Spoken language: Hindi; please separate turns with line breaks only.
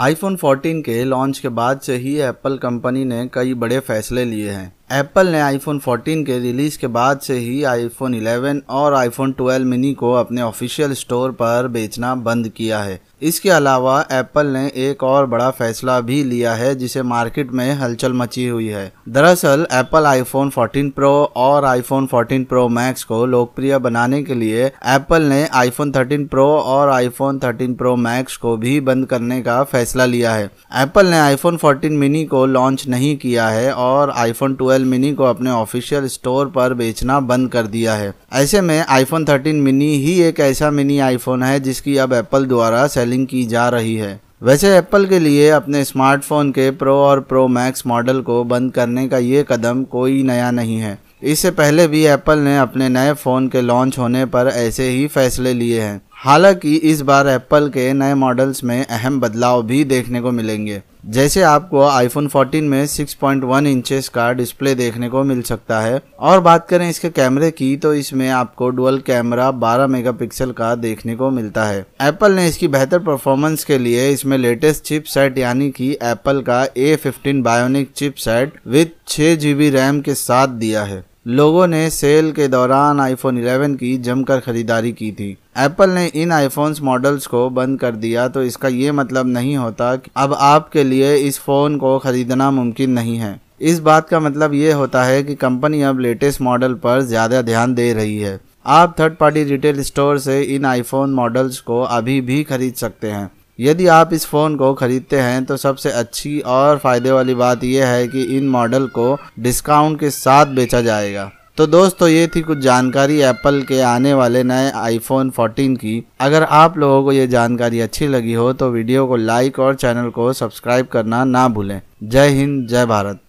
आईफोन 14 के लॉन्च के बाद से ही एप्पल कंपनी ने कई बड़े फैसले लिए हैं एप्पल ने आईफोन 14 के रिलीज़ के बाद से ही आईफोन 11 और आईफोन 12 मिनी को अपने ऑफिशियल स्टोर पर बेचना बंद किया है इसके अलावा एप्पल ने एक और बड़ा फैसला भी लिया है जिसे मार्केट में हलचल मची हुई है दरअसल एप्पल आईफोन 14 प्रो और आईफोन 14 प्रो मैक्स को लोकप्रिय बनाने के लिए एप्पल ने आईफोन 13 प्रो और आईफोन 13 प्रो मैक्स को भी बंद करने का फैसला लिया है एप्पल ने आईफोन 14 मिनी को लॉन्च नहीं किया है और आईफोन एप्पल मिनी को अपने ऑफिशियल स्टोर पर बेचना बंद कर दिया है ऐसे में आईफोन 13 मिनी ही एक ऐसा मिनी आईफोन है जिसकी अब एप्पल द्वारा सेलिंग की जा रही है वैसे एप्पल के लिए अपने स्मार्टफोन के प्रो और प्रो मैक्स मॉडल को बंद करने का ये कदम कोई नया नहीं है इससे पहले भी एप्पल ने अपने नए फ़ोन के लॉन्च होने पर ऐसे ही फैसले लिए हैं हालांकि इस बार एप्पल के नए मॉडल्स में अहम बदलाव भी देखने को मिलेंगे जैसे आपको आईफोन 14 में 6.1 इंचेस का डिस्प्ले देखने को मिल सकता है और बात करें इसके कैमरे की तो इसमें आपको डुअल कैमरा 12 मेगापिक्सल का देखने को मिलता है एप्पल ने इसकी बेहतर परफॉर्मेंस के लिए इसमें लेटेस्ट चिप सेट यानी कि एप्पल का A fifteen Bionic chip set with छः जी रैम के साथ दिया है लोगों ने सेल के दौरान आईफोन 11 की जमकर खरीदारी की थी एप्पल ने इन आईफोन मॉडल्स को बंद कर दिया तो इसका ये मतलब नहीं होता कि अब आपके लिए इस फ़ोन को ख़रीदना मुमकिन नहीं है इस बात का मतलब ये होता है कि कंपनी अब लेटेस्ट मॉडल पर ज़्यादा ध्यान दे रही है आप थर्ड पार्टी रिटेल स्टोर से इन आईफोन मॉडल्स को अभी भी खरीद सकते हैं यदि आप इस फ़ोन को ख़रीदते हैं तो सबसे अच्छी और फ़ायदे वाली बात यह है कि इन मॉडल को डिस्काउंट के साथ बेचा जाएगा तो दोस्तों ये थी कुछ जानकारी एप्पल के आने वाले नए आईफोन 14 की अगर आप लोगों को ये जानकारी अच्छी लगी हो तो वीडियो को लाइक और चैनल को सब्सक्राइब करना ना भूलें जय हिंद जय भारत